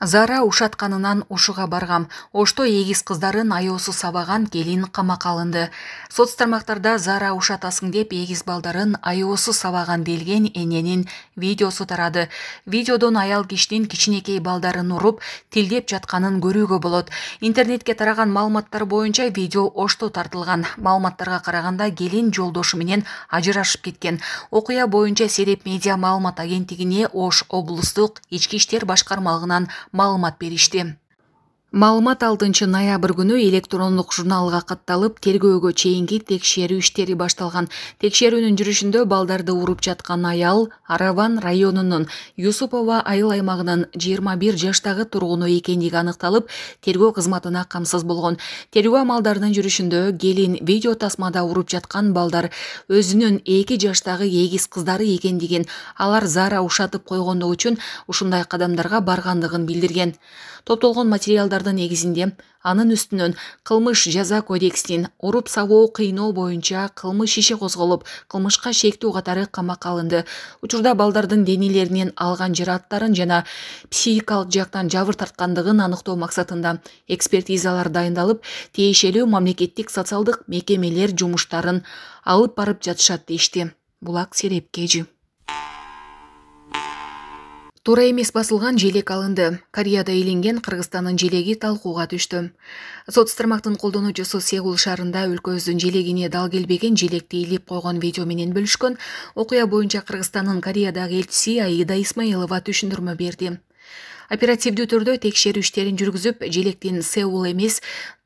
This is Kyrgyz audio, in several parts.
зара ушатканынан ушуга баргам ошто егіз қыздарын айосы сабаған келін қама қалынды. соц зара ушатасың деп егіз балдарын айосы сабаған делген эненин видеосы тарады видеодон аял кештен кішінекей балдарын ұрып, тілдеп жатқанын көрігі болот интернетке тараған маалыматтар бойынша видео ошто тартылған. маалыматтарга қарағанда келін жолдошу ажырашып кеткен окуя бойынша сереп медиа маалымат агенттигине ош облыстық ички иштер маалымат беришти маалымат алтынчы ноябрь күнү электрондук журналга катталып тергөөгө чейинки текшерүү иштери башталган текшерүүнүн жүрүшүндө балдарды уруп жаткан аял араван районунун юсупова айыл аймагынын жыйырма бир жаштагы тургуну экендиги аныкталып тергөө кызматына камсыз болгон тергөө амалдарынын жүрүшүндө келин видео тасмада уруп жаткан балдар өзүнүн эки жаштагы эгиз кыздары экендигин алар заара ушатып койгондугу үчүн ушундай кадамдарга баргандыгын билдирген топтолгон материалдарды негизинде анын үстүнөн кылмыш жаза кодексинин уруп сабоо кыйноо боюнча кылмыш иши козголуп кылмышка шектүү катары камакка алынды учурда балдардын денелеринен алган жараттарын жана психикалык жактан жабыр тарткандыгын аныктоо максатында экспертизалар дайындалып тиешелүү мамлекеттик социалдык мекемелер жумуштарын алып барып жатышат дешти булак серепкежи тура емес басылған желек алынды кореяда иленген кыргызстандын желеги талкууга түштү соцтармактын колдонуучусу сеул шаарында өлкөбүздүн желегіне дал келбеген желекти илип қойған видео менен бөлүшкөн бойынша боюнча кыргызстандын кореядагы элчиси аида исмаилова түшүндүрмө берді. оперативдүү түрдө текшерүү иштерин жүргүзүп желектин сеул эмес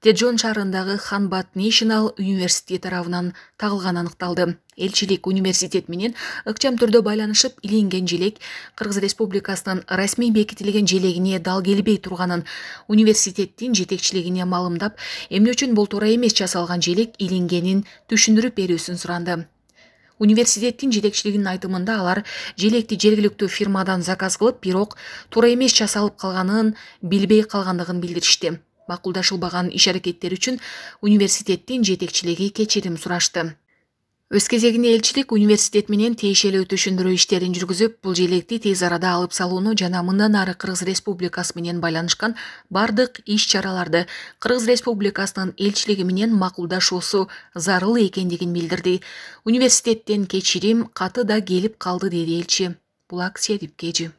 тежон шаарындагы ханбат national университети тарабынан тагылганы аныкталды элчилик университет менен ыкчам түрдө байланышып илинген желек кыргыз республикасынын расмий бекитилген желегине дал келбей турганын университеттин жетекчилигине маалымдап эмне үчүн бул туура эмес жасалган желек илингенин түшүндүрүп берүүсүн суранды университеттин жетекчилигинин айтымында алар желекти жергиликтүү фирмадан заказ кылып бирок туура эмес жасалып калганын билбей калгандыгын билдиришти макулдашылбаган иш аракеттери үчүн университеттин жетекчилиги кечирим сурашты өз кезегінде элчилик университет менен тиешелүү түшүндүрүү иштерин жүргүзүп бул желекти тез арада алып салууну жана мындан ары кыргыз республикасы менен байланышкан бардык иш чараларды кыргыз республикасынын элчилиги менен макулдашуусу зарыл экендигин билдирди университеттен кечирим каты да келип калды деди элчи булак седипкежи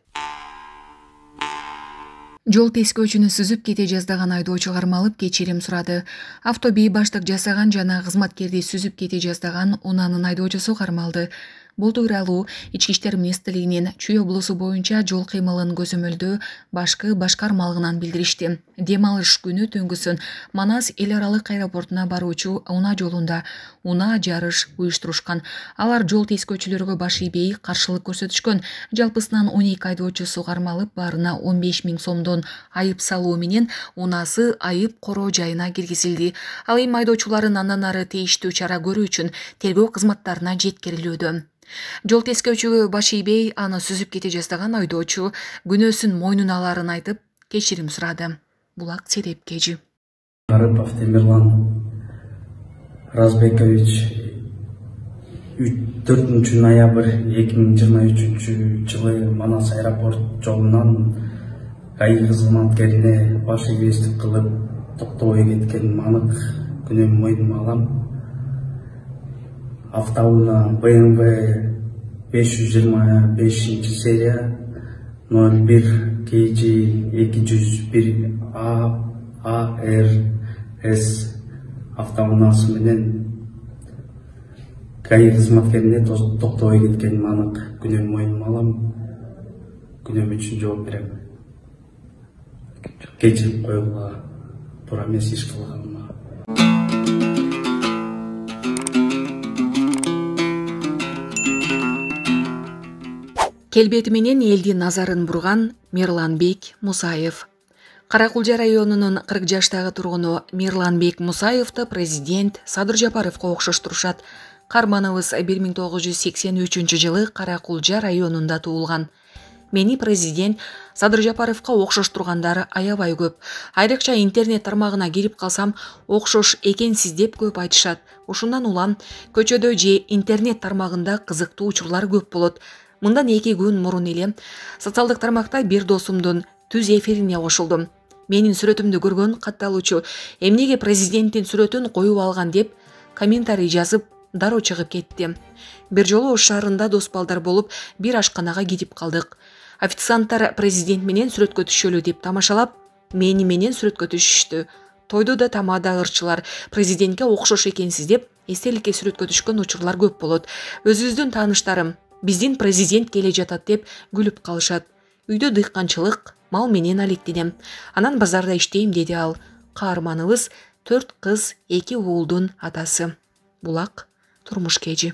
жол тескөөчүнү сүзүп кете жаздаган айдоочу кармалып кечирим сурады авто бейбаштык жасаган жана кызматкерди сүзүп кете жаздаган унаанын айдоочусу кармалды бул тууралуу ички иштер министрлигинин чүй облусу боюнча жол кыймылын көзөмөлдөө башкы башкармалыгынан билдиришти дем алыш күнү түнгүсүн манас эл аралык аэропортуна баруучу унаа жолунда унаа жарыш уюштурушкан алар жол тескөөчүлөргө баш ийбей каршылык көрсөтүшкөн жалпысынан он эки айдоочусу кармалып баарына он беш миң сомдон айып салуу менен унаасы айып короо жайына киргизилди ал эми айдоочуларын андан ары тийиштүү чара көрүү үчүн тергөө кызматтарына жеткирилүүдө жол тескөөчүгө баш ийбей аны сүзүп кете жаздаган айдоочу күнөөсүн мойнуна аларын айтып кечирим сурады булак сереп кg арыпов темирлан разбекович төртүнчү ноябрь эки миң жыйырма үчүнчү жылы манас аэропорт жолунан гаи кызматкерине баш ийбестик кылып токтобой кеткен анык күнөөмү мойнума алам автоуна бмв 525 серия 01 kg 201 ars автоунаасы менен каи кызматкерине токтобой кеткеним анык күнөөм мойнума алам күнөөм үчүн жооп берем кечирип койгула туура эмес иш кылганыма келбетіменен елді назарын бурган мерланбек мусаев кара районының районунун жаштағы тұрғыны мерланбек мусаевди президент садыр жапаровқа окшоштурушат карманыбыз 1983 миң жылы кара районында районунда Мені президент садыр оқшаш тұрғандары аябай көп Айрықша интернет тармағына кирип қалсам, окшош екенсіз деп көп айтышат ушундан улам көчөдө же интернет тармагында кызыктуу учурлар көп болот мындан эки күн мурун эле социалдык тармакта бир досумдун түз эфирине кошулдум менин сүрөтүмдү көргөн катталуучу эмнеге президенттин сүрөтүн коюп алган деп комментарий жазып дароо чыгып кетти бир жолу ош шаарында дос балдар болуп бир ашканага кетип калдык официанттар президент менен сүрөткө түшөлү деп тамашалап мени менен сүрөткө түшүштү тойдо да тамада ырчылар президентке окшош экенсиз деп эстеликке сүрөткө түшкөн учурлар көп болот өзүбүздүн тааныштарым биздин президент келе жатат деп күлүп калышат үйдө дыйканчылык мал менен алектенем анан базарда иштейм деди ал каарманыбыз төрт кыз эки уулдун атасы булак турмуш kg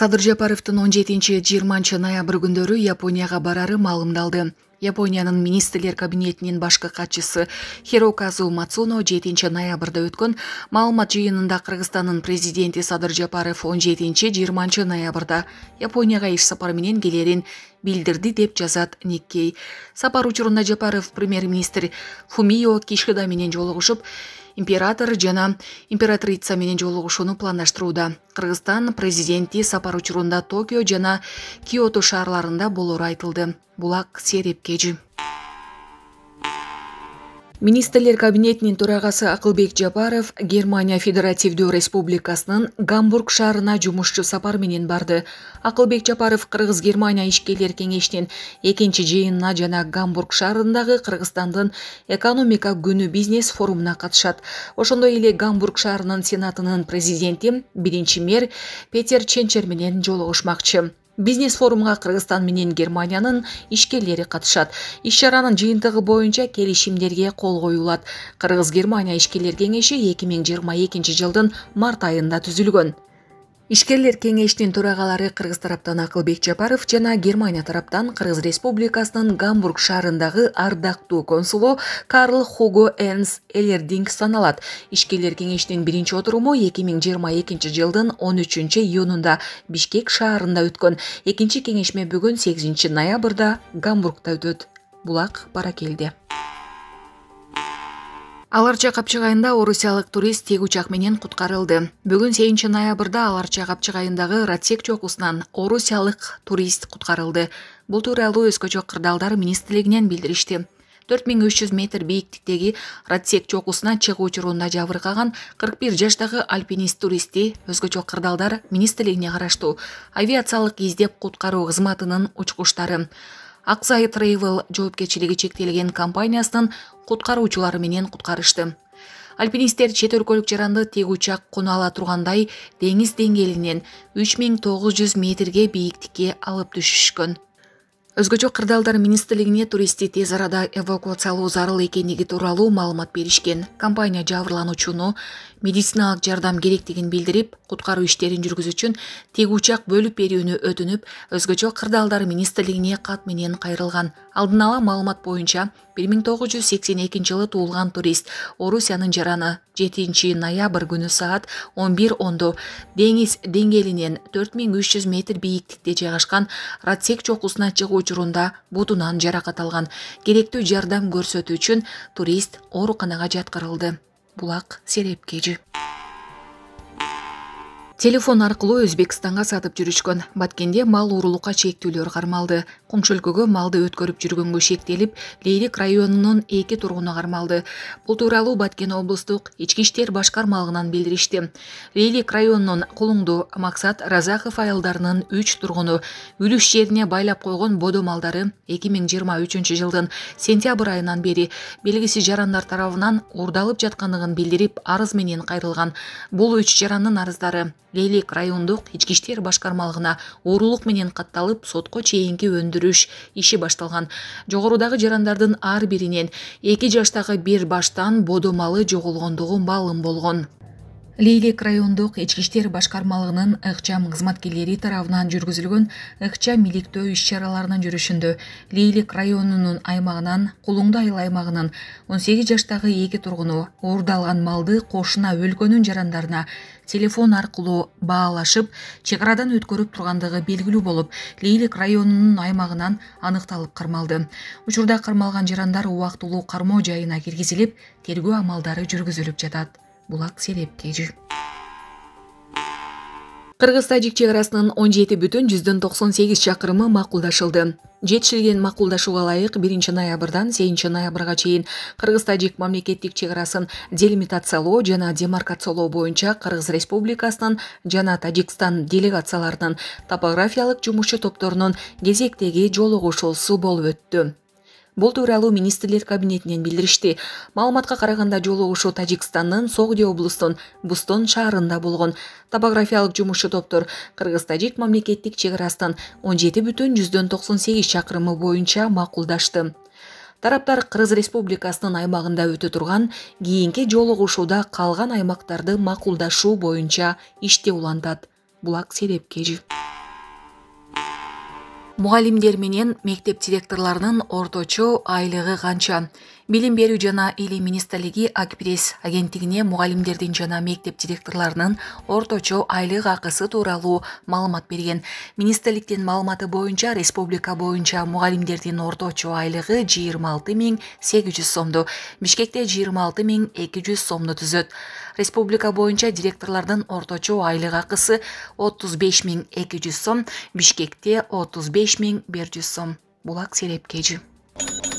садыр жапаровдун он жетинчи жыйырманчы ноябрь күндөрү японияга барары маалымдалды японияның министрлер кабинетінен башқы хатшысы хироказу мацуно 7 ноябрда өткен маалымат жиынында кыргызстандын президенті садыр жапаров 17 20 жыйырманчы ноябрда японияга иш сапар менен деп жазат никкей сапар учурунда жапаров премьер министр фумио кишида менен жолугушуп император жана императрица менен жолугушууну пландаштырууда кыргызстан президенти сапар учурунда токио жана киото шаарларында болору айтылды булак серепкежи министрлер кабинетінің төрагасы Ақылбек жапаров германия федеративдүү Республикасының гамбург шаарына жумушчу сапар менен барды Ақылбек жапаров кыргыз германия ишкерлер кеңешинин экинчи жыйынына жана гамбург шаарындагы кыргызстандын экономика күнү бизнес форумуна катышат ошондой эле гамбург шаарынын сенатынын президенти биринчи мэр петер ченчер менен жолугушмакчы бизнес форумга кыргызстан менен германиянын ишкерлери катышат иш чаранын жыйынтыгы боюнча келишимдерге кол коюлат кыргыз германия ишкерлер кеңеши эки миң жыйырма жылдын март айында түзүлгөн ишкерлер кеңешинин төрагалары кыргыз тараптан акылбек жапаров жана германия тараптан кыргыз республикасынын гамбург шаарындагы ардактуу консулу карл хуго энс элердинг саналат ишкерлер кеңешинин биринчи отуруму эки миң жыйырма экинчи жылдын он үчүнчү июнунда бишкек шаарында өткөн экинчи кеңешме бүгүн сегизинчи ноябрда гамбургда өтөт булак баракелди Аларча арча капчыгайында турист тик учак менен құтқарылды. Бүгін сегизинчи ноябрда аларча арча ратсек рацек чокусунан турист құтқарылды. Бұл туралы өзгөчө кырдаалдар министрлигинен билдиришти төрт миң үч метр бийиктиктеги Ратсек чокусуна чыгуу учурунда жабыркаган кырк бир жаштагы альпинист туристти өзгөчө кырдаалдар министрлигине караштуу авиациялык издеп куткаруу кызматынын учкучтары аксай тревел жоопкерчилиги чектелген компаниясынын куткаруучулары менен куткарышты альпинисттер чет өлкөлүк жаранды тик учак коно ала тургандай деңиз деңгээлинен үч миң тогуз жүз метрге бийиктикке алып түшүшкөн өзгөчө кырдаалдар министрлигине туристти тез арада эвакуациялоо зарыл экендиги тууралуу маалымат беришкен компания жабырлануучуну медициналык жардам керектигин билдирип куткаруу иштерин жүргүзүү үчүн тиги учак бөлүп берүүнү өтүнүп өзгөчө кырдаалдар министрлигине кат менен кайрылган алдын ала маалымат боюнча бир миң тогуз жүз сексен экинчи жылы туулган турист орусиянын жараны жетинчи ноябрь күнү саат он бир ондо деңиз деңгээлинен төрт миң үч жүз метр бийиктикте жайгашкан рацек чокусуна чыгуу учурунда бутунан жаракат алган керектүү жардам көрсөтүү үчүн турист ооруканага жаткырылды булак серепкежи телефон аркылуу өзбекстанга сатып жүрүшкөн баткенде мал уурулукка чектөөлөр кармалды коңшу өлкөгө малды өткөрүп жүргөнгө шектелип лейлик районунун эки тургуну кармалды бул тууралуу баткен облустук ички иштер башкармалыгынан билдиришти лейлик районунун кулуңду максат разахов айылдарынын үч тургуну үлүш жерине байлап койгон бодо малдары эки миң жыйырма үчүнчү жылдын сентябрь айынан бери белгисиз жарандар тарабынан уурдалып жаткандыгын билдирип арыз менен кайрылган бул үч жарандын арыздары лейлек райондук ички иштер башкармалыгына оорулук менен катталып сотко чейинки өндүрүш иши башталган жогорудагы жарандардын ар биринен эки жаштагы бир баштан бодо малы жоголгондугу маалым болгон лейлек райондук ички иштер башкармалыгынын ыкчам кызматкерлери тарабынан жүргүзүлгөн ыкчам иликтөө иш чараларынын жүрүшүндө лейлек районунун аймагынан кулуңду айыл аймагынын он сегиз жаштагы эки тургуну уурдалган малды кошуна өлкөнүн жарандарына телефон аркылуу баалашып чек арадан өткөрүп тургандыгы белгилүү болуп лейлек районунун аймагынан аныкталып кармалды учурда кармалган жарандар убактылуу кармоо жайына киргизилип тергөө амалдары жүргүзүлүп жатат булак себеп кж кыргыз тажик чек арасынын он жети бүтүн жүздөн токсон сегиз чакырымы макулдашылды жетишилген макулдашууга ылайык биринчи ноябрдан сегизинчи ноябрга чейин кыргыз тажик мамлекеттик чек арасын делимитациялоо жана демаркациялоо боюнча кыргыз республикасынын жана тажикстан делегацияларынын топографиялык жумушчу топторунун кезектеги жолугушуусу болуп өттү бул тууралуу министрлер кабинетинен билдиришти маалыматка караганда жолугушуу тажикстандын согди облусунун бустон шаарында болгон топографиялык жумушчу топтор кыргыз тажик мамлекеттик чек арасынын он жети бүтүн жүздөн токсон сегиз чакырымы боюнча макулдашты тараптар кыргыз республикасынын аймагында өтө турган кийинки жолугушууда калган аймактарды макулдашуу боюнча иште улантат булак серепкежи мугалимдер менен мектеп директорлорунун орточо айлыгы канча билим берүү жана илим министрлиги акпресс агенттигине мугалимдердин жана мектеп директорлорунун орточо айлык акысы тууралуу маалымат берген министрликтин маалыматы боюнча республика боюнча мугалимдердин орточо айлыгы жыйырма алты миң сегиз жүз сомду бишкекте жыйырма алты миң эки жүз сомду түзөт республика боюнча директорлордун орточо айлык акысы отуз беш миң эки жүз сом бишкекте отуз беш сом Бұл селеп Serepkeci.